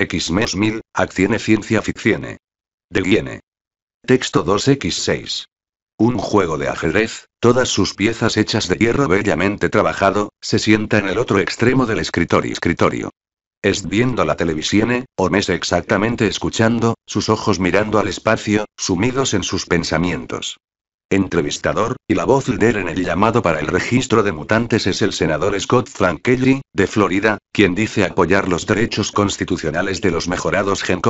X-MES 1000, ACCIONE Ciencia FICCIONE. De Texto 2X6. Un juego de ajedrez, todas sus piezas hechas de hierro bellamente trabajado, se sienta en el otro extremo del escritorio. escritorio. Es viendo la televisión, o mes exactamente escuchando, sus ojos mirando al espacio, sumidos en sus pensamientos entrevistador, y la voz líder en el llamado para el registro de mutantes es el senador Scott Kelly, de Florida, quien dice apoyar los derechos constitucionales de los mejorados gen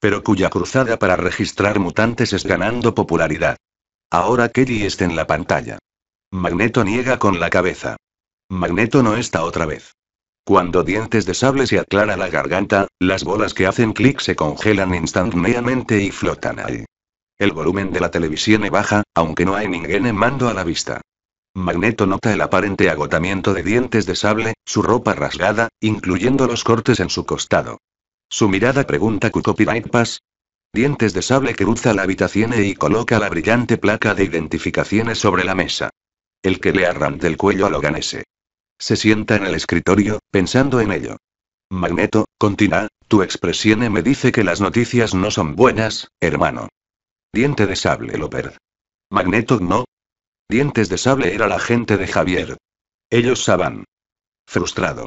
pero cuya cruzada para registrar mutantes es ganando popularidad. Ahora Kelly está en la pantalla. Magneto niega con la cabeza. Magneto no está otra vez. Cuando Dientes de Sable se aclara la garganta, las bolas que hacen clic se congelan instantáneamente y flotan ahí. El volumen de la televisión es baja, aunque no hay en mando a la vista. Magneto nota el aparente agotamiento de dientes de sable, su ropa rasgada, incluyendo los cortes en su costado. Su mirada pregunta Kutopi pass? Dientes de sable cruza la habitación y coloca la brillante placa de identificaciones sobre la mesa. El que le arranca el cuello a Loganese. Se sienta en el escritorio, pensando en ello. Magneto, continúa, tu expresión me dice que las noticias no son buenas, hermano. Diente de sable Loperd. Magneto no. Dientes de sable era la gente de Javier. Ellos saban. Frustrado.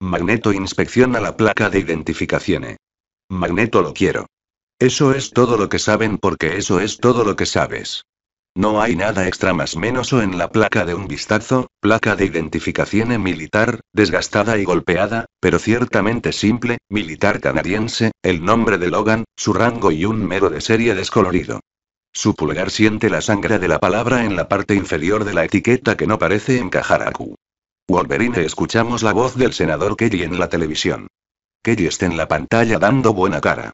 Magneto inspecciona la placa de identificación. Magneto lo quiero. Eso es todo lo que saben porque eso es todo lo que sabes. No hay nada extra más menos o en la placa de un vistazo, placa de identificación militar, desgastada y golpeada, pero ciertamente simple, militar canadiense, el nombre de Logan, su rango y un mero de serie descolorido. Su pulgar siente la sangre de la palabra en la parte inferior de la etiqueta que no parece encajar a Q. Wolverine escuchamos la voz del senador Kelly en la televisión. Kelly está en la pantalla dando buena cara.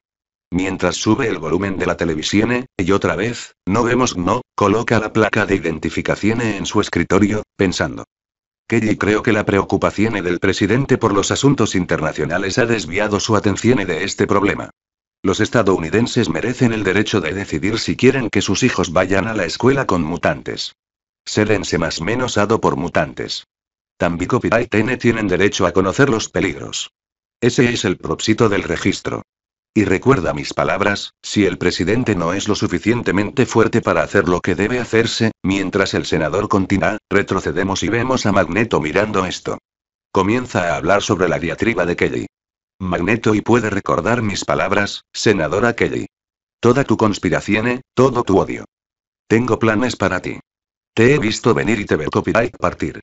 Mientras sube el volumen de la televisión, eh, y otra vez, no vemos no, coloca la placa de identificación eh, en su escritorio, pensando. Kelly creo que la preocupación eh, del presidente por los asuntos internacionales ha desviado su atención de este problema. Los estadounidenses merecen el derecho de decidir si quieren que sus hijos vayan a la escuela con mutantes. Sédense más menos por mutantes. También copyright N tienen derecho a conocer los peligros. Ese es el propósito del registro. Y recuerda mis palabras, si el presidente no es lo suficientemente fuerte para hacer lo que debe hacerse, mientras el senador continúa, retrocedemos y vemos a Magneto mirando esto. Comienza a hablar sobre la diatriba de Kelly. Magneto y puede recordar mis palabras, senadora Kelly. Toda tu conspiración, eh, todo tu odio. Tengo planes para ti. Te he visto venir y te veo copyright partir.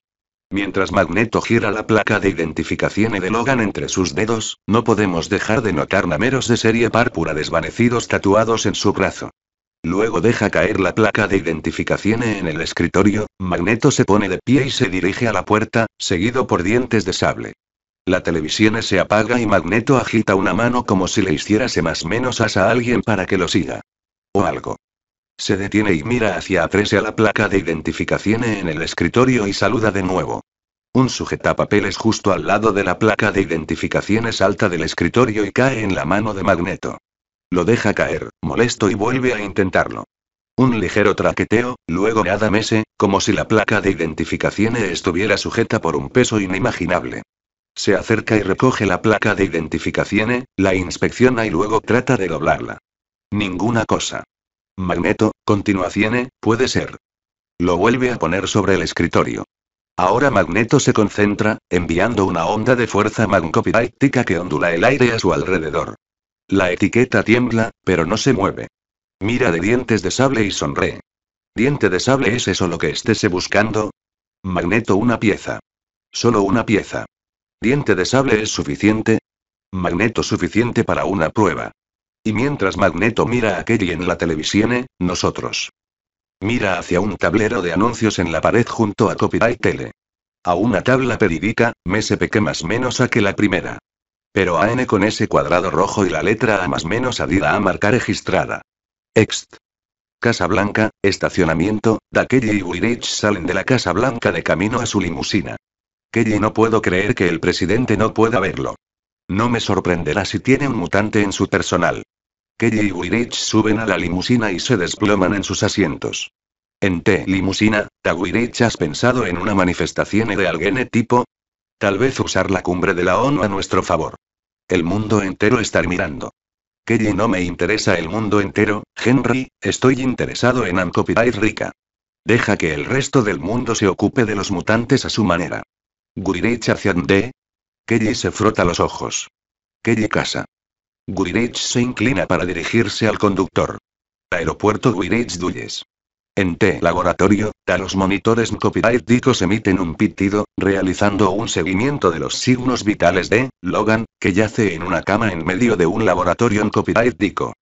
Mientras Magneto gira la placa de identificación de Logan entre sus dedos, no podemos dejar de notar nameros de serie párpura desvanecidos tatuados en su brazo. Luego deja caer la placa de identificación en el escritorio, Magneto se pone de pie y se dirige a la puerta, seguido por dientes de sable. La televisión se apaga y Magneto agita una mano como si le hicierase más menos asa a alguien para que lo siga. O algo. Se detiene y mira hacia atrás a la placa de identificación en el escritorio y saluda de nuevo. Un sujetapapeles justo al lado de la placa de identificación alta del escritorio y cae en la mano de Magneto. Lo deja caer, molesto y vuelve a intentarlo. Un ligero traqueteo, luego nada mese, eh, como si la placa de identificación estuviera sujeta por un peso inimaginable. Se acerca y recoge la placa de identificación, eh, la inspecciona y luego trata de doblarla. Ninguna cosa. Magneto, continuación, puede ser. Lo vuelve a poner sobre el escritorio. Ahora Magneto se concentra, enviando una onda de fuerza magnetopiraitica que ondula el aire a su alrededor. La etiqueta tiembla, pero no se mueve. Mira de dientes de sable y sonríe. ¿Diente de sable es eso lo que estése buscando? Magneto una pieza. Solo una pieza. ¿Diente de sable es suficiente? Magneto suficiente para una prueba. Y mientras Magneto mira a Kelly en la televisión, nosotros. Mira hacia un tablero de anuncios en la pared junto a Copyright Tele. A una tabla periódica, MSP que más menos a que la primera. Pero AN con ese cuadrado rojo y la letra A más menos adida a marca registrada. Ext. Casa Blanca, estacionamiento, da Kelly y Wirich salen de la Casa Blanca de camino a su limusina. Kelly no puedo creer que el presidente no pueda verlo. No me sorprenderá si tiene un mutante en su personal. Kelly y Wirich suben a la limusina y se desploman en sus asientos. En T. Limusina, Tawirich, ¿has pensado en una manifestación de alguien tipo? Tal vez usar la cumbre de la ONU a nuestro favor. El mundo entero estar mirando. Kelly no me interesa el mundo entero, Henry, estoy interesado en y Rica. Deja que el resto del mundo se ocupe de los mutantes a su manera. Guirich hacia D, Kelly se frota los ojos. Kelly casa. Guirich se inclina para dirigirse al conductor. Aeropuerto Guirich Dulles. En T laboratorio, talos los monitores copyright se emiten un pitido, realizando un seguimiento de los signos vitales de Logan, que yace en una cama en medio de un laboratorio en copyright dico.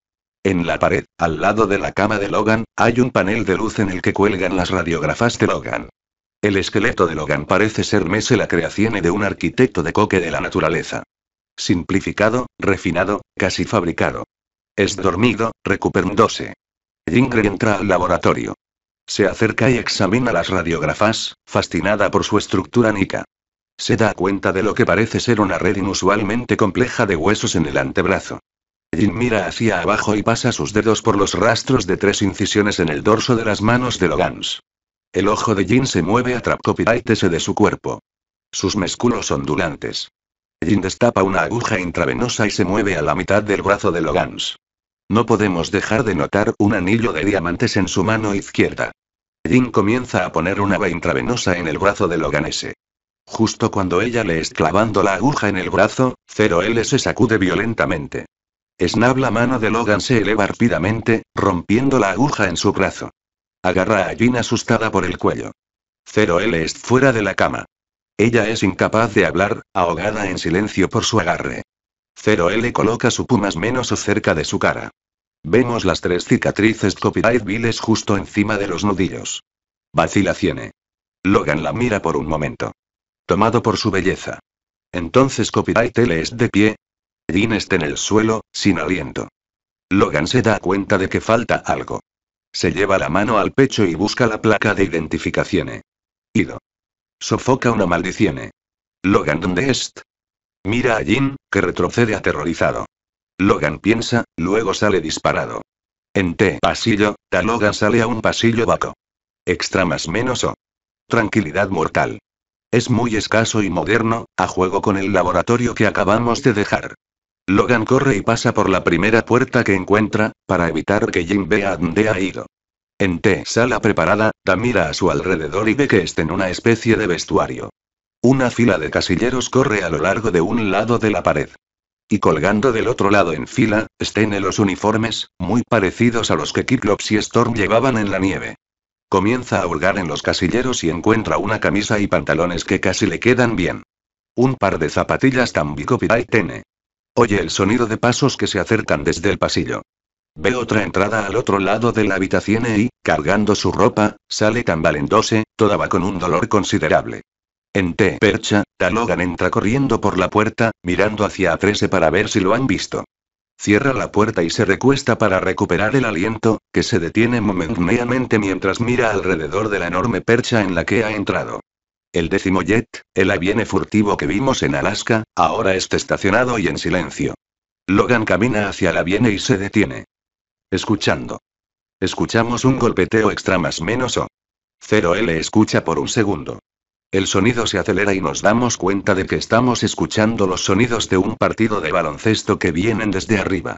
En la pared, al lado de la cama de Logan, hay un panel de luz en el que cuelgan las radiografas de Logan. El esqueleto de Logan parece ser mese la creación de un arquitecto de coque de la naturaleza. Simplificado, refinado, casi fabricado. Es dormido, recuperándose. Jingre entra al laboratorio. Se acerca y examina las radiografas, fascinada por su estructura nica. Se da cuenta de lo que parece ser una red inusualmente compleja de huesos en el antebrazo. Jin mira hacia abajo y pasa sus dedos por los rastros de tres incisiones en el dorso de las manos de Logans. El ojo de Jin se mueve a trapcopiraitese de su cuerpo. Sus músculos ondulantes. Jin destapa una aguja intravenosa y se mueve a la mitad del brazo de Logans. No podemos dejar de notar un anillo de diamantes en su mano izquierda. Jin comienza a poner una va intravenosa en el brazo de Loganese. Justo cuando ella le es clavando la aguja en el brazo, 0L se sacude violentamente. Snap la mano de Logan se eleva rápidamente, rompiendo la aguja en su brazo. Agarra a Jean asustada por el cuello. Cero L es fuera de la cama. Ella es incapaz de hablar, ahogada en silencio por su agarre. Cero L coloca su pumas menos o cerca de su cara. Vemos las tres cicatrices copyright viles justo encima de los nudillos. Vacilaciene. Logan la mira por un momento. Tomado por su belleza. Entonces copyright L es de pie. Jean está en el suelo, sin aliento. Logan se da cuenta de que falta algo. Se lleva la mano al pecho y busca la placa de identificación. Ido. Sofoca una maldición. Logan, ¿dónde est? Mira a Jin, que retrocede aterrorizado. Logan piensa, luego sale disparado. En T pasillo, tal Logan sale a un pasillo vaco. Extra más menos O. Tranquilidad mortal. Es muy escaso y moderno, a juego con el laboratorio que acabamos de dejar. Logan corre y pasa por la primera puerta que encuentra, para evitar que Jim vea a dónde ha ido. En T sala preparada, Da mira a su alrededor y ve que está en una especie de vestuario. Una fila de casilleros corre a lo largo de un lado de la pared. Y colgando del otro lado en fila, estén los uniformes, muy parecidos a los que Kiklops y Storm llevaban en la nieve. Comienza a hurgar en los casilleros y encuentra una camisa y pantalones que casi le quedan bien. Un par de zapatillas tambico y tene. Oye el sonido de pasos que se acercan desde el pasillo. Ve otra entrada al otro lado de la habitación y, cargando su ropa, sale tambalendose, toda va con un dolor considerable. En T. Percha, Talogan entra corriendo por la puerta, mirando hacia A3 para ver si lo han visto. Cierra la puerta y se recuesta para recuperar el aliento, que se detiene momentáneamente mientras mira alrededor de la enorme percha en la que ha entrado. El décimo jet, el aviene furtivo que vimos en Alaska, ahora está estacionado y en silencio. Logan camina hacia el aviene y se detiene. Escuchando. Escuchamos un golpeteo extra más menos o. 0L escucha por un segundo. El sonido se acelera y nos damos cuenta de que estamos escuchando los sonidos de un partido de baloncesto que vienen desde arriba.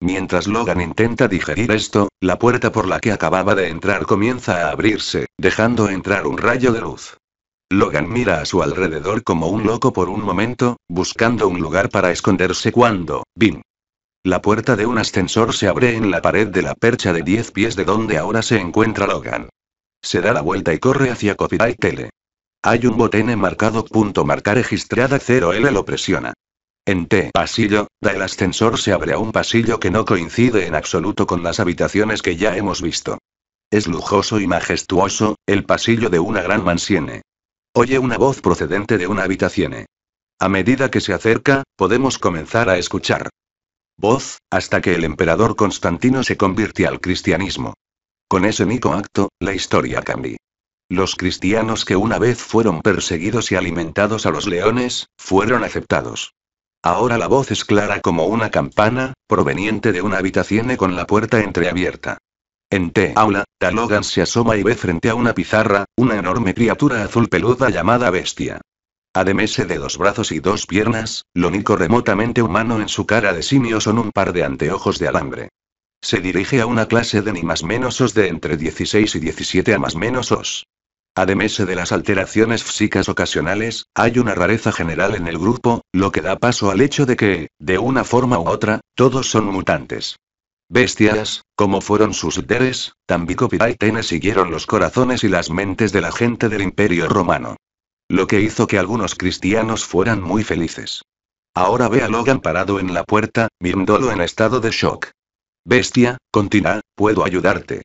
Mientras Logan intenta digerir esto, la puerta por la que acababa de entrar comienza a abrirse, dejando entrar un rayo de luz. Logan mira a su alrededor como un loco por un momento, buscando un lugar para esconderse cuando, Bim. La puerta de un ascensor se abre en la pared de la percha de 10 pies de donde ahora se encuentra Logan. Se da la vuelta y corre hacia Copyright Tele. Hay un botón marcado punto marca registrada 0L lo presiona. En T pasillo, da el ascensor se abre a un pasillo que no coincide en absoluto con las habitaciones que ya hemos visto. Es lujoso y majestuoso, el pasillo de una gran mansión. Oye una voz procedente de una habitación. A medida que se acerca, podemos comenzar a escuchar. Voz, hasta que el emperador Constantino se convirtió al cristianismo. Con ese único acto, la historia cambió. Los cristianos que una vez fueron perseguidos y alimentados a los leones, fueron aceptados. Ahora la voz es clara como una campana, proveniente de una habitación con la puerta entreabierta. En T. Aula, Talogan se asoma y ve frente a una pizarra, una enorme criatura azul peluda llamada bestia. Además de dos brazos y dos piernas, lo único remotamente humano en su cara de simio son un par de anteojos de alambre. Se dirige a una clase de ni más menosos de entre 16 y 17 a más menosos. Además de las alteraciones físicas ocasionales, hay una rareza general en el grupo, lo que da paso al hecho de que, de una forma u otra, todos son mutantes. Bestias, como fueron sus líderes, Tambico y siguieron los corazones y las mentes de la gente del Imperio Romano. Lo que hizo que algunos cristianos fueran muy felices. Ahora ve a Logan parado en la puerta, mirándolo en estado de shock. Bestia, continúa, puedo ayudarte.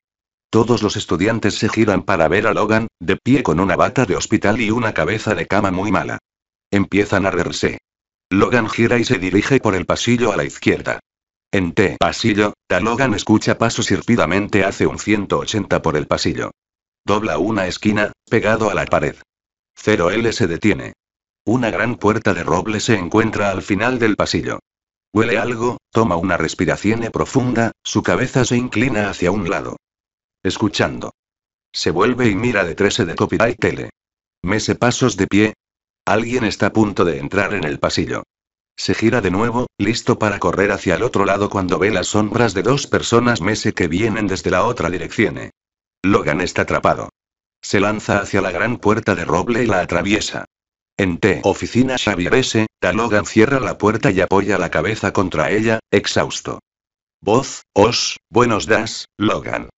Todos los estudiantes se giran para ver a Logan, de pie con una bata de hospital y una cabeza de cama muy mala. Empiezan a reírse. Logan gira y se dirige por el pasillo a la izquierda. En T pasillo, Talogan escucha pasos y hace un 180 por el pasillo. Dobla una esquina, pegado a la pared. 0L se detiene. Una gran puerta de roble se encuentra al final del pasillo. Huele algo, toma una respiración profunda, su cabeza se inclina hacia un lado. Escuchando. Se vuelve y mira de 13 de copyright tele. Mese pasos de pie. Alguien está a punto de entrar en el pasillo. Se gira de nuevo, listo para correr hacia el otro lado cuando ve las sombras de dos personas mese que vienen desde la otra dirección. Logan está atrapado. Se lanza hacia la gran puerta de roble y la atraviesa. En T. Oficina Xavier S., Logan cierra la puerta y apoya la cabeza contra ella, exhausto. Voz, os, buenos das, Logan.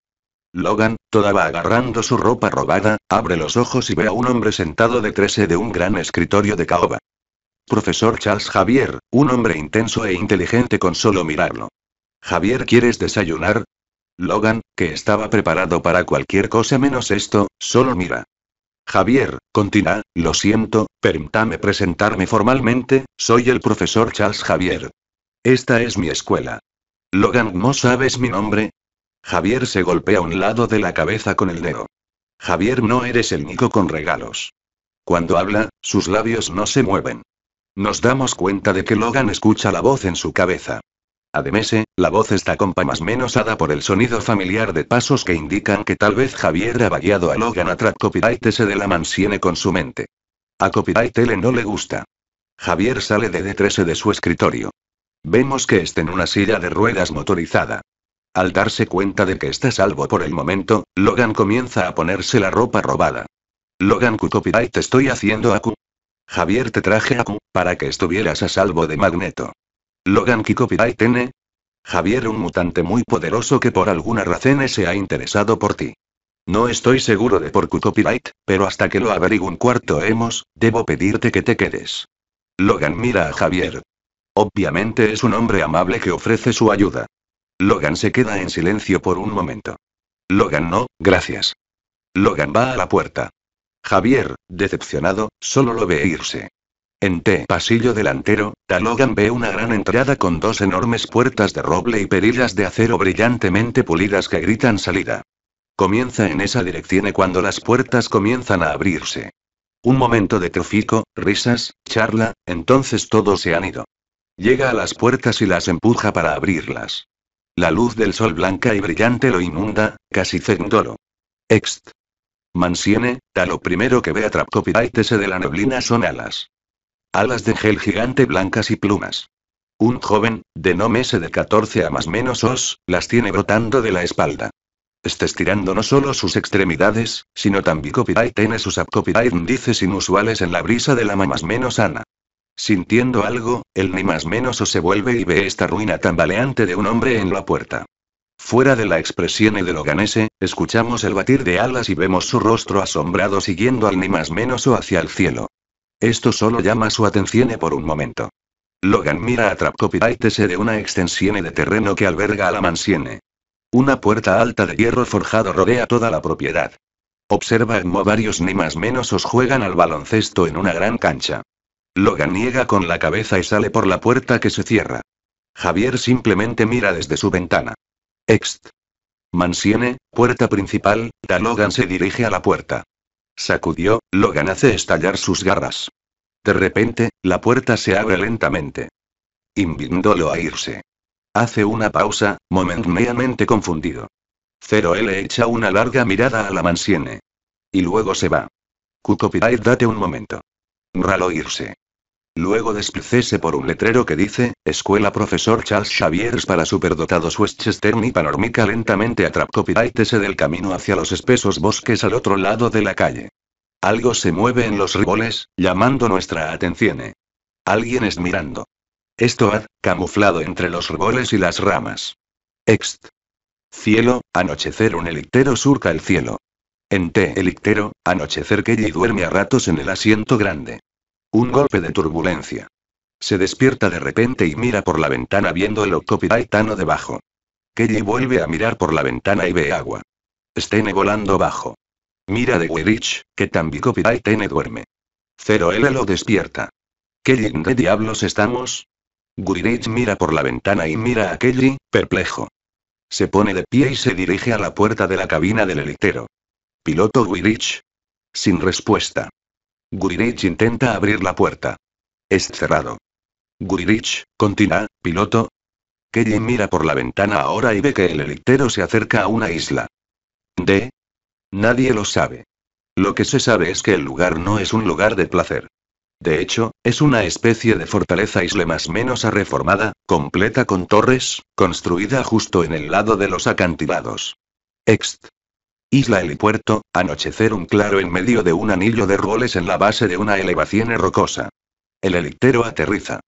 Logan, toda va agarrando su ropa robada, abre los ojos y ve a un hombre sentado detrás de un gran escritorio de caoba. Profesor Charles Javier, un hombre intenso e inteligente con solo mirarlo. Javier, ¿quieres desayunar? Logan, que estaba preparado para cualquier cosa menos esto, solo mira. Javier, continúa, lo siento, permítame presentarme formalmente, soy el profesor Charles Javier. Esta es mi escuela. Logan, ¿no sabes mi nombre? Javier se golpea un lado de la cabeza con el dedo. Javier, no eres el nico con regalos. Cuando habla, sus labios no se mueven. Nos damos cuenta de que Logan escucha la voz en su cabeza. Además, eh, la voz está compa más menosada por el sonido familiar de pasos que indican que tal vez Javier ha bañado a Logan a track copyright ese de la mansiene con su mente. A copyright L no le gusta. Javier sale de D13 de su escritorio. Vemos que está en una silla de ruedas motorizada. Al darse cuenta de que está salvo por el momento, Logan comienza a ponerse la ropa robada. Logan copyright estoy haciendo a Javier te traje a Q, para que estuvieras a salvo de Magneto. Logan Copyright tiene? Javier un mutante muy poderoso que por alguna razón se ha interesado por ti. No estoy seguro de por qué copyright, pero hasta que lo averigüe un cuarto hemos, debo pedirte que te quedes. Logan mira a Javier. Obviamente es un hombre amable que ofrece su ayuda. Logan se queda en silencio por un momento. Logan no, gracias. Logan va a la puerta. Javier, decepcionado, solo lo ve irse. En T pasillo delantero, Talogan ve una gran entrada con dos enormes puertas de roble y perillas de acero brillantemente pulidas que gritan salida. Comienza en esa dirección cuando las puertas comienzan a abrirse. Un momento de trufico, risas, charla, entonces todos se han ido. Llega a las puertas y las empuja para abrirlas. La luz del sol blanca y brillante lo inunda, casi cegándolo. Ext. Mansiene, tal lo primero que ve a Trapcopiraitese de la neblina son alas. Alas de gel gigante blancas y plumas. Un joven, de no mese de 14 a más menos os, las tiene brotando de la espalda. Está estirando no solo sus extremidades, sino también copyright tiene sus copyright dices inusuales en la brisa de la más menos Ana. Sintiendo algo, el ni más menos o se vuelve y ve esta ruina tambaleante de un hombre en la puerta. Fuera de la expresión de Loganese, escuchamos el batir de alas y vemos su rostro asombrado siguiendo al ni más menos o hacia el cielo. Esto solo llama su atención por un momento. Logan mira a Traptopitaitese de una extensión de terreno que alberga a la mansión. Una puerta alta de hierro forjado rodea toda la propiedad. Observa cómo varios ni más menos os juegan al baloncesto en una gran cancha. Logan niega con la cabeza y sale por la puerta que se cierra. Javier simplemente mira desde su ventana. Ext. Mansione, puerta principal, da Logan se dirige a la puerta. Sacudió, Logan hace estallar sus garras. De repente, la puerta se abre lentamente. Invindolo a irse. Hace una pausa, momentáneamente confundido. Zero L echa una larga mirada a la mansiene. Y luego se va. Cucopidai date un momento. Ralo irse. Luego deslicése por un letrero que dice, Escuela Profesor Charles Xavier para superdotados Westchester y panormica lentamente a del camino hacia los espesos bosques al otro lado de la calle. Algo se mueve en los riboles, llamando nuestra atención. Alguien es mirando. Esto camuflado entre los riboles y las ramas. Ext. Cielo, anochecer un elictero surca el cielo. En te elictero, anochecer que y duerme a ratos en el asiento grande. Un golpe de turbulencia. Se despierta de repente y mira por la ventana viendo el de debajo. Kelly vuelve a mirar por la ventana y ve agua. Stene volando bajo. Mira de Weirich, que también Tambicopidaitene duerme. Cero L lo despierta. Kelly, ¿en diablos estamos? Weirich mira por la ventana y mira a Kelly, perplejo. Se pone de pie y se dirige a la puerta de la cabina del helitero. Piloto Weirich. Sin respuesta. Guririch intenta abrir la puerta. Es cerrado. Guririch, continúa, piloto. Kelly mira por la ventana ahora y ve que el elictero se acerca a una isla. ¿De? Nadie lo sabe. Lo que se sabe es que el lugar no es un lugar de placer. De hecho, es una especie de fortaleza isle más menos reformada, completa con torres, construida justo en el lado de los acantilados. Ext. Isla Helipuerto, anochecer un claro en medio de un anillo de roles en la base de una elevación rocosa. El helicóptero aterriza.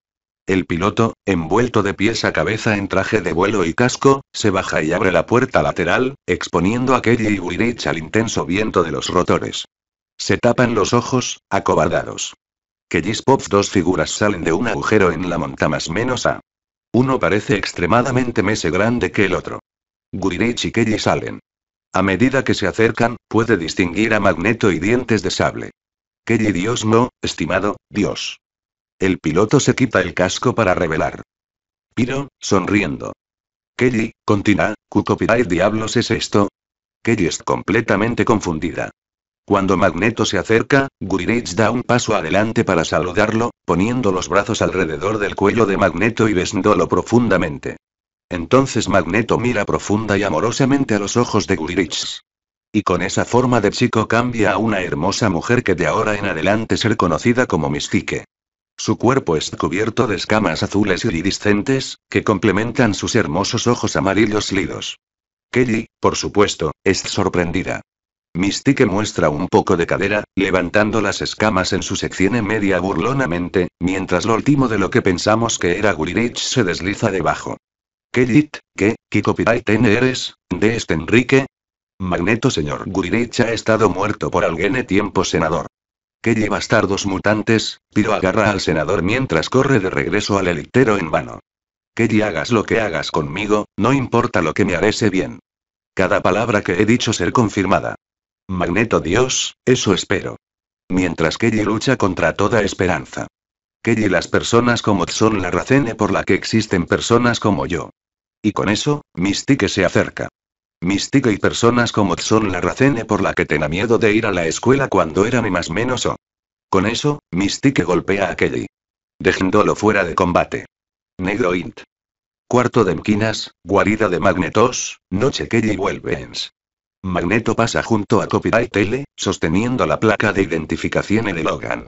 El piloto, envuelto de pies a cabeza en traje de vuelo y casco, se baja y abre la puerta lateral, exponiendo a Kelly y al intenso viento de los rotores. Se tapan los ojos, acobardados. Pops dos figuras salen de un agujero en la monta más menos a. Uno parece extremadamente mese grande que el otro. Gurich y Kelly salen. A medida que se acercan, puede distinguir a Magneto y dientes de sable. Kelly Dios no, estimado, Dios. El piloto se quita el casco para revelar. Piro, sonriendo. Kelly, continúa, ¿qué y diablos es esto? Kelly es completamente confundida. Cuando Magneto se acerca, Guririch da un paso adelante para saludarlo, poniendo los brazos alrededor del cuello de Magneto y besándolo profundamente. Entonces Magneto mira profunda y amorosamente a los ojos de Gulrich. Y con esa forma de chico cambia a una hermosa mujer que de ahora en adelante ser conocida como Mystique. Su cuerpo es cubierto de escamas azules iridiscentes, que complementan sus hermosos ojos amarillos lidos. Kelly, por supuesto, es sorprendida. Mystique muestra un poco de cadera, levantando las escamas en su sección en media burlonamente, mientras lo último de lo que pensamos que era Gulirich se desliza debajo. ¿Qué dit, qué, qué copyright eres, de este Enrique? Magneto señor Guririch ha estado muerto por alguien tiempo senador. ¿Qué llevas tardos mutantes? pero agarra al senador mientras corre de regreso al elitero en vano. Que hagas lo que hagas conmigo, no importa lo que me harese bien. Cada palabra que he dicho ser confirmada. Magneto Dios, eso espero. Mientras que lucha contra toda esperanza. Kelly y las personas como son la razón por la que existen personas como yo. Y con eso, Mystique se acerca. Mystique y personas como son la razón por la que tenía miedo de ir a la escuela cuando era ni más menos o. Con eso, Mystique golpea a Kelly. Dejándolo fuera de combate. Negro Int. Cuarto de Mquinas, guarida de Magnetos, noche Kelly ens Magneto pasa junto a Copyright L, sosteniendo la placa de identificación en el Logan.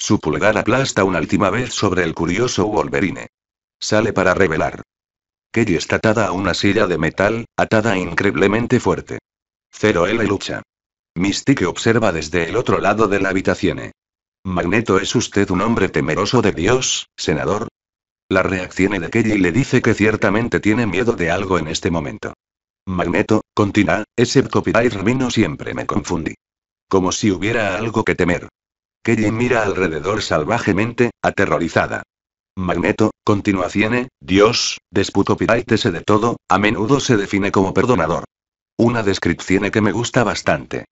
Su pulgar aplasta una última vez sobre el curioso Wolverine. Sale para revelar. Kelly está atada a una silla de metal, atada increíblemente fuerte. Cero L lucha. Mystique observa desde el otro lado de la habitación. Magneto, ¿es usted un hombre temeroso de Dios, senador? La reacción de Kelly le dice que ciertamente tiene miedo de algo en este momento. Magneto, continúa, ese copyright vino siempre me confundí. Como si hubiera algo que temer. Kelly mira alrededor salvajemente, aterrorizada. Magneto, continuación, Dios, desputopiraitese de todo, a menudo se define como perdonador. Una descripción que me gusta bastante.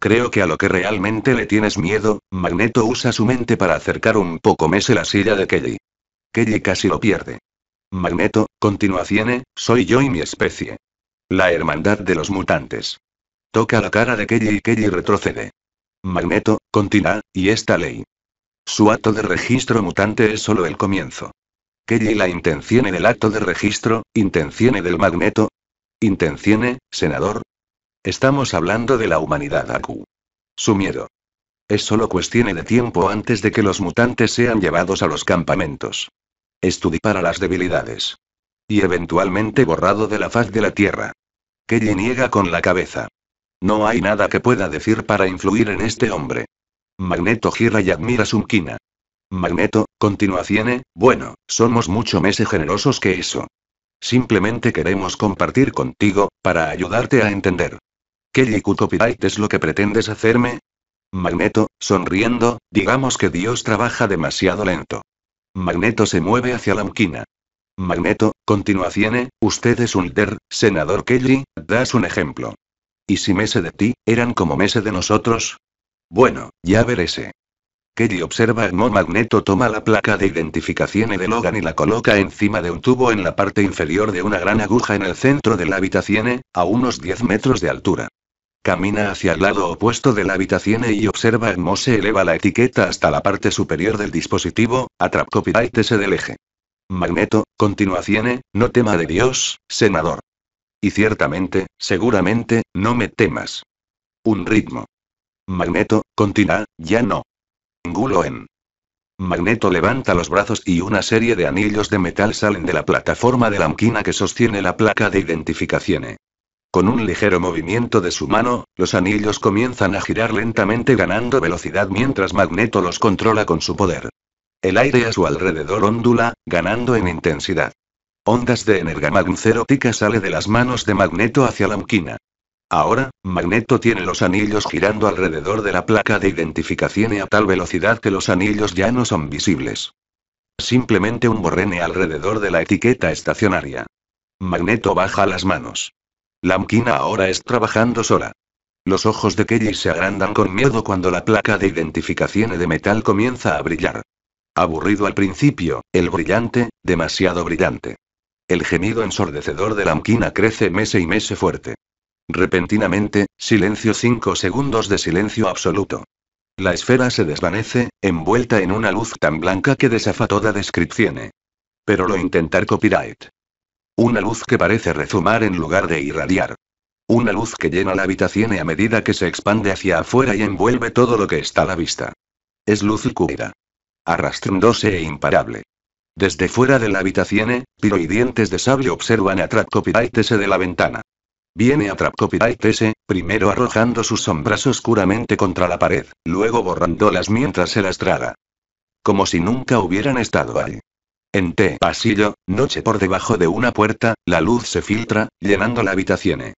Creo que a lo que realmente le tienes miedo, Magneto usa su mente para acercar un poco más la silla de Kelly. Kelly casi lo pierde. Magneto, continuación, soy yo y mi especie. La hermandad de los mutantes. Toca la cara de Kelly y Kelly retrocede. Magneto, continúa, y esta ley. Su acto de registro mutante es solo el comienzo. Kelly la intención en el acto de registro, intencione del Magneto. ¿Intencione, senador. Estamos hablando de la humanidad Aku. Su miedo. Es solo cuestión de tiempo antes de que los mutantes sean llevados a los campamentos. Estudi para las debilidades. Y eventualmente borrado de la faz de la Tierra. Kelly niega con la cabeza. No hay nada que pueda decir para influir en este hombre. Magneto gira y admira Sumkina. Magneto, Ciene, bueno, somos mucho más generosos que eso. Simplemente queremos compartir contigo, para ayudarte a entender. Kelly Q es lo que pretendes hacerme? Magneto, sonriendo, digamos que Dios trabaja demasiado lento. Magneto se mueve hacia la Lamquina. Magneto, Ciene, usted es un líder, senador Kelly, das un ejemplo. Y si mese de ti, eran como mese de nosotros. Bueno, ya ese. Kelly observa a Mo Magneto toma la placa de identificación de Logan y la coloca encima de un tubo en la parte inferior de una gran aguja en el centro de la habitación, a unos 10 metros de altura. Camina hacia el lado opuesto de la habitación y observa Mo se eleva la etiqueta hasta la parte superior del dispositivo, atrap copyright S del eje. Magneto, continuación, no tema de Dios, senador. Y ciertamente, seguramente, no me temas. Un ritmo. Magneto, continúa, ya no. en. Magneto levanta los brazos y una serie de anillos de metal salen de la plataforma de la máquina que sostiene la placa de identificación. Con un ligero movimiento de su mano, los anillos comienzan a girar lentamente ganando velocidad mientras Magneto los controla con su poder. El aire a su alrededor ondula, ganando en intensidad. Ondas de energía tica sale de las manos de Magneto hacia Lamquina. Ahora, Magneto tiene los anillos girando alrededor de la placa de identificación y a tal velocidad que los anillos ya no son visibles. Simplemente un borrene alrededor de la etiqueta estacionaria. Magneto baja las manos. Lamquina ahora es trabajando sola. Los ojos de Kelly se agrandan con miedo cuando la placa de identificación de metal comienza a brillar. Aburrido al principio, el brillante, demasiado brillante. El gemido ensordecedor de la anquina crece mese y mese fuerte. Repentinamente, silencio cinco segundos de silencio absoluto. La esfera se desvanece, envuelta en una luz tan blanca que desafa toda descripción. Pero lo intentar copyright. Una luz que parece rezumar en lugar de irradiar. Una luz que llena la habitación a medida que se expande hacia afuera y envuelve todo lo que está a la vista. Es luz lúcida. Arrastrándose e imparable. Desde fuera de la habitación, Piro y Dientes de Sable observan a Trapcopiraitese de la ventana. Viene a primero arrojando sus sombras oscuramente contra la pared, luego borrándolas mientras se las traga. Como si nunca hubieran estado ahí. En T pasillo, noche por debajo de una puerta, la luz se filtra, llenando la habitación.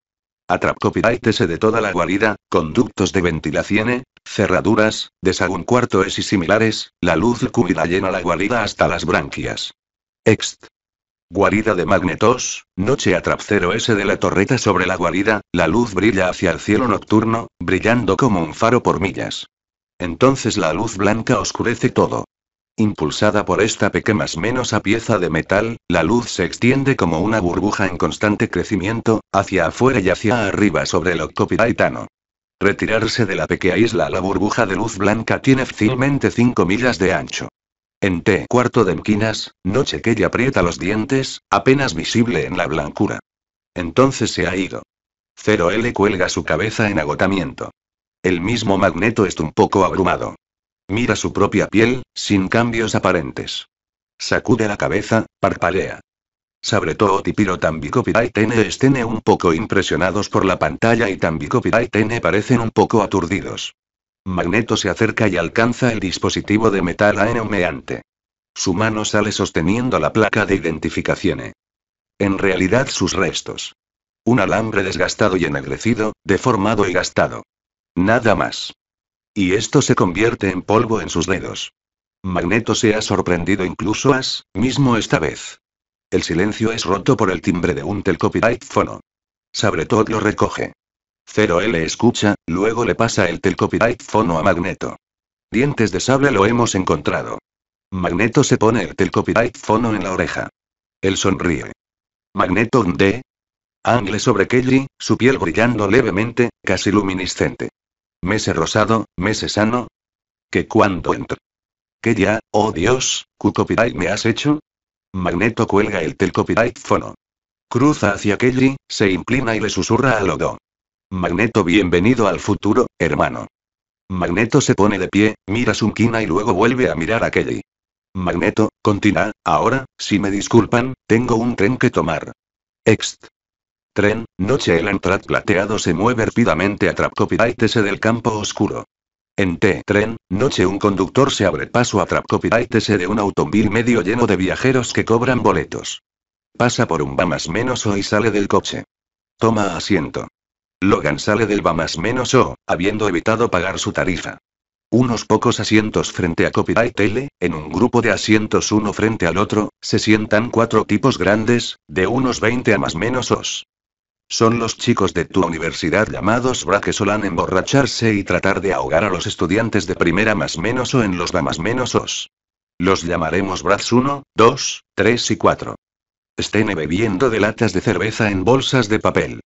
A Trapcopiraitese de toda la guarida, conductos de ventilación, cerraduras, S y similares, la luz cubida llena la guarida hasta las branquias. Ext. Guarida de Magnetos, noche a 0 S de la torreta sobre la guarida, la luz brilla hacia el cielo nocturno, brillando como un faro por millas. Entonces la luz blanca oscurece todo. Impulsada por esta pequeña menos a pieza de metal, la luz se extiende como una burbuja en constante crecimiento, hacia afuera y hacia arriba sobre el octopiraitano. Retirarse de la pequeña isla la burbuja de luz blanca tiene fácilmente 5 millas de ancho. En T cuarto de Mquinas, noche que ella aprieta los dientes, apenas visible en la blancura. Entonces se ha ido. Cero L cuelga su cabeza en agotamiento. El mismo magneto está un poco abrumado. Mira su propia piel, sin cambios aparentes. Sacude la cabeza, parpadea todo Tipiro Tambicopiraitene estene un poco impresionados por la pantalla y Tambicopiraitene parecen un poco aturdidos. Magneto se acerca y alcanza el dispositivo de metal a Su mano sale sosteniendo la placa de identificación. En realidad sus restos. Un alambre desgastado y ennegrecido, deformado y gastado. Nada más. Y esto se convierte en polvo en sus dedos. Magneto se ha sorprendido incluso as, mismo esta vez. El silencio es roto por el timbre de un telcopyright phono. todo lo recoge. Cero L escucha, luego le pasa el telcopyright fono a Magneto. Dientes de sable lo hemos encontrado. Magneto se pone el telcopyright fono en la oreja. Él sonríe. Magneto D. Angle sobre Kelly, su piel brillando levemente, casi luminiscente. Mese rosado, mese sano. Que cuando entro. Que ya, oh Dios, ¿qué copyright me has hecho? Magneto cuelga el telcopyright fono. Cruza hacia Kelly, se inclina y le susurra al Lodo. Magneto bienvenido al futuro, hermano. Magneto se pone de pie, mira quina y luego vuelve a mirar a Kelly. Magneto, continúa, ahora, si me disculpan, tengo un tren que tomar. Ext. Tren, noche el entrat plateado se mueve rápidamente a Trap del campo oscuro. En T-Tren, noche un conductor se abre paso a Trap Copyright S de un automóvil medio lleno de viajeros que cobran boletos. Pasa por un va más menos o y sale del coche. Toma asiento. Logan sale del va más menos o, habiendo evitado pagar su tarifa. Unos pocos asientos frente a Copyright L, en un grupo de asientos uno frente al otro, se sientan cuatro tipos grandes, de unos 20 a más menos os. Son los chicos de tu universidad llamados Bra que solan emborracharse y tratar de ahogar a los estudiantes de primera más menos o en los más menos os. Los llamaremos Braz 1, 2, 3 y 4. Estén bebiendo de latas de cerveza en bolsas de papel.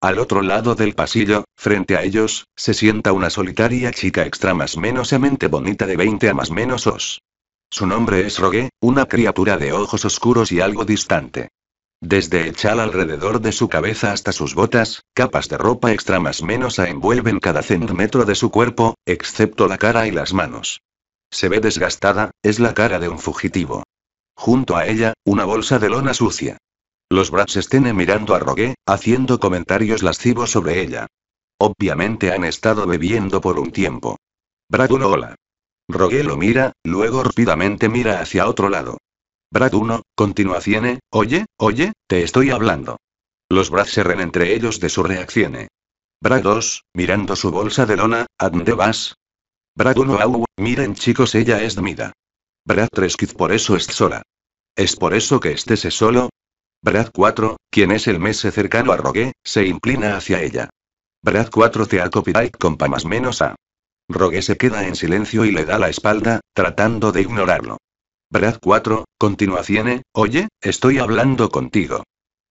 Al otro lado del pasillo, frente a ellos, se sienta una solitaria chica extra más menosamente bonita de 20 a más menos os. Su nombre es Rogue, una criatura de ojos oscuros y algo distante. Desde el chal alrededor de su cabeza hasta sus botas, capas de ropa extra más menos a envuelven cada centímetro de su cuerpo, excepto la cara y las manos. Se ve desgastada, es la cara de un fugitivo. Junto a ella, una bolsa de lona sucia. Los Brats estén mirando a Rogué, haciendo comentarios lascivos sobre ella. Obviamente han estado bebiendo por un tiempo. Brad hola. Rogué lo mira, luego rápidamente mira hacia otro lado. Brad 1, continuación, oye, oye, te estoy hablando. Los Brad se ren entre ellos de su reacción. Brad 2, mirando su bolsa de lona, ¿a dónde vas? Brad 1, au, miren chicos, ella es Mida. Brad 3, quiz por eso es sola. ¿Es por eso que estés solo? Brad 4, quien es el mes cercano a Rogue, se inclina hacia ella. Brad 4 te ha copyright compa más menos a. Rogue se queda en silencio y le da la espalda, tratando de ignorarlo. Brad 4, continuación, oye, estoy hablando contigo.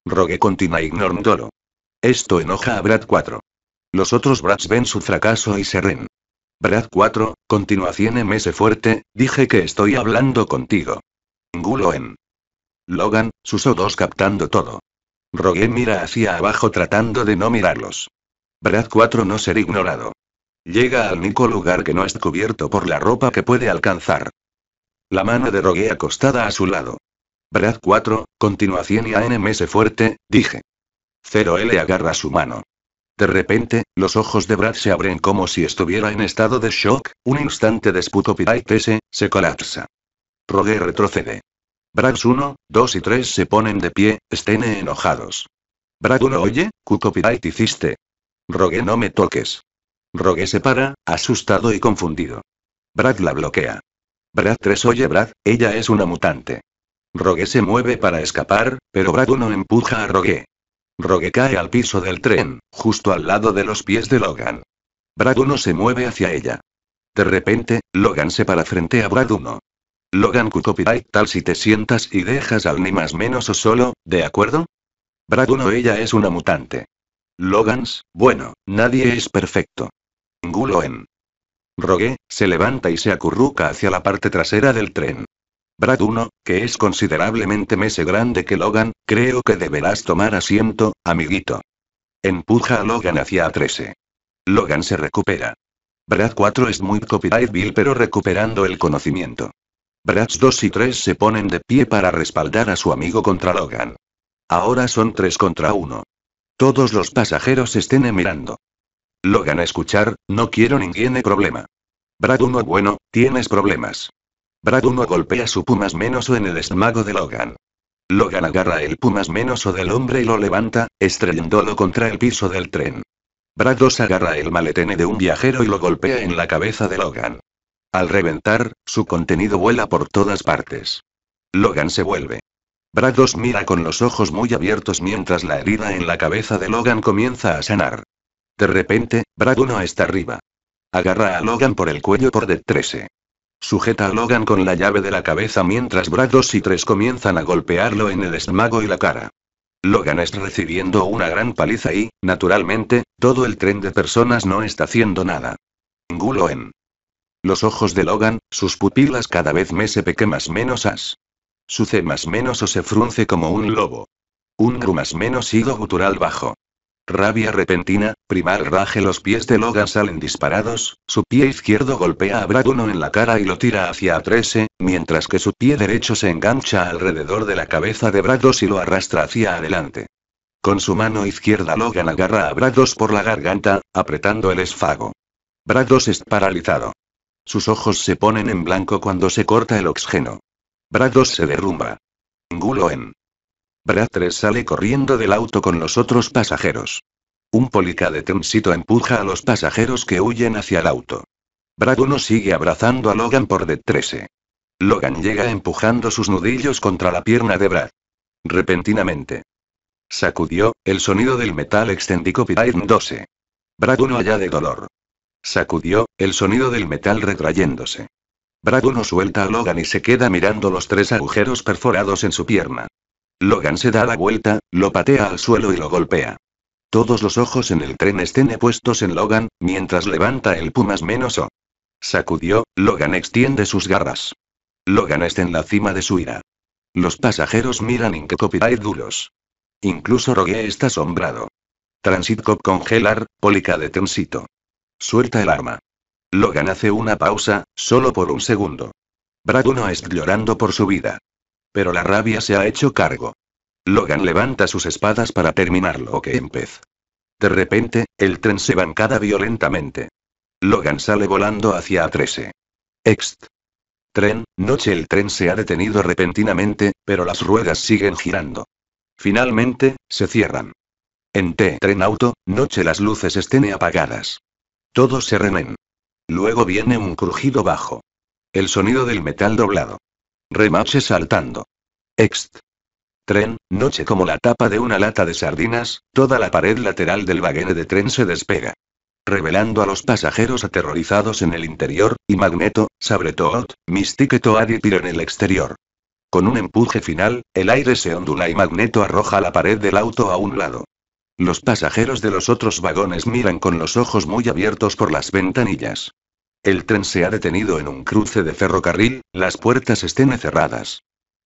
Rogue continua ignorándolo. Esto enoja a Brad 4. Los otros Brads ven su fracaso y se ren. Brad 4, continuación, mese fuerte, dije que estoy hablando contigo. Gulo en. Logan, sus o captando todo. Rogue mira hacia abajo tratando de no mirarlos. Brad 4 no ser ignorado. Llega al único lugar que no es cubierto por la ropa que puede alcanzar. La mano de Rogue acostada a su lado. Brad 4, continuación y ANMS fuerte, dije. 0L agarra su mano. De repente, los ojos de Brad se abren como si estuviera en estado de shock, un instante después Pirate se colapsa. Rogue retrocede. Brads 1, 2 y 3 se ponen de pie, estén enojados. Brad 1 oye, Cucopidite copyright hiciste? Rogue no me toques. Rogue se para, asustado y confundido. Brad la bloquea. Brad 3 Oye Brad, ella es una mutante. Rogue se mueve para escapar, pero Brad 1 empuja a Rogue. Rogue cae al piso del tren, justo al lado de los pies de Logan. Brad 1 se mueve hacia ella. De repente, Logan se para frente a Brad 1. Logan Kutopidai tal si te sientas y dejas al ni más menos o solo, ¿de acuerdo? Brad 1 ella es una mutante. Logans, bueno, nadie es perfecto. Guloen. Rogue, se levanta y se acurruca hacia la parte trasera del tren. Brad 1, que es considerablemente más grande que Logan, creo que deberás tomar asiento, amiguito. Empuja a Logan hacia A13. Logan se recupera. Brad 4 es muy copyright bill pero recuperando el conocimiento. Brads 2 y 3 se ponen de pie para respaldar a su amigo contra Logan. Ahora son 3 contra 1. Todos los pasajeros estén mirando. Logan a escuchar, no quiero ni tiene problema. Brad 1 bueno, tienes problemas. Brad 1 golpea su pumas menos o en el estómago de Logan. Logan agarra el pumas menos o del hombre y lo levanta, estrellándolo contra el piso del tren. Brad 2 agarra el maletene de un viajero y lo golpea en la cabeza de Logan. Al reventar, su contenido vuela por todas partes. Logan se vuelve. Brad 2 mira con los ojos muy abiertos mientras la herida en la cabeza de Logan comienza a sanar. De repente, Brad 1 está arriba. Agarra a Logan por el cuello por D13. Sujeta a Logan con la llave de la cabeza mientras Brad 2 y 3 comienzan a golpearlo en el esmago y la cara. Logan es recibiendo una gran paliza y, naturalmente, todo el tren de personas no está haciendo nada. en. Los ojos de Logan, sus pupilas cada vez más se peque más menos as. Suce más menos o se frunce como un lobo. Un gru más menos ido gutural bajo. Rabia repentina, Primar raje los pies de Logan salen disparados, su pie izquierdo golpea a uno en la cara y lo tira hacia A13, mientras que su pie derecho se engancha alrededor de la cabeza de Brados y lo arrastra hacia adelante. Con su mano izquierda Logan agarra a Brados por la garganta, apretando el esfago. 2 es paralizado. Sus ojos se ponen en blanco cuando se corta el oxígeno. Brados se derrumba. en. Brad 3 sale corriendo del auto con los otros pasajeros. Un de policadetencito empuja a los pasajeros que huyen hacia el auto. Brad 1 sigue abrazando a Logan por detrás. Logan llega empujando sus nudillos contra la pierna de Brad. Repentinamente. Sacudió, el sonido del metal 12. Brad 1 allá de dolor. Sacudió, el sonido del metal retrayéndose. Brad 1 suelta a Logan y se queda mirando los tres agujeros perforados en su pierna. Logan se da la vuelta, lo patea al suelo y lo golpea. Todos los ojos en el tren estén puestos en Logan, mientras levanta el Pumas menos O. Sacudió, Logan extiende sus garras. Logan está en la cima de su ira. Los pasajeros miran y duros. Incluso Rogue está asombrado. Transit Cop congelar, pólica de tensito. Suelta el arma. Logan hace una pausa, solo por un segundo. Brad uno es llorando por su vida pero la rabia se ha hecho cargo. Logan levanta sus espadas para terminar lo que empezó. De repente, el tren se bancada violentamente. Logan sale volando hacia A13. Ext. Tren, noche el tren se ha detenido repentinamente, pero las ruedas siguen girando. Finalmente, se cierran. En T tren auto, noche las luces estén apagadas. Todos se remen. Luego viene un crujido bajo. El sonido del metal doblado. Remache saltando. Ext. Tren, noche como la tapa de una lata de sardinas, toda la pared lateral del vagón de tren se despega. Revelando a los pasajeros aterrorizados en el interior, y Magneto, Sabretoot, Mistique Toad y tiro en el exterior. Con un empuje final, el aire se ondula y Magneto arroja la pared del auto a un lado. Los pasajeros de los otros vagones miran con los ojos muy abiertos por las ventanillas. El tren se ha detenido en un cruce de ferrocarril, las puertas estén cerradas.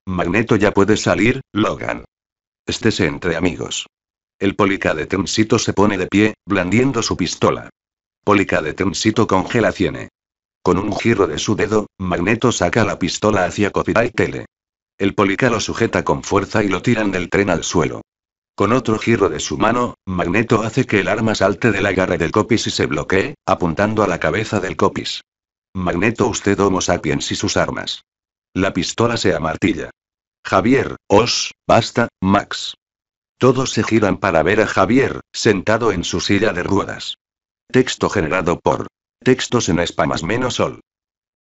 Magneto ya puede salir, Logan. Estése entre amigos. El polica de se pone de pie, blandiendo su pistola. Polica de Tensito congela Con un giro de su dedo, Magneto saca la pistola hacia Copyright Tele. El polica lo sujeta con fuerza y lo tiran del tren al suelo. Con otro giro de su mano, Magneto hace que el arma salte del agarre del Copis y se bloquee, apuntando a la cabeza del Copis. Magneto usted Homo sapiens y sus armas. La pistola se amartilla. Javier, os, basta, Max. Todos se giran para ver a Javier, sentado en su silla de ruedas. Texto generado por Textos en Espamas menos Sol.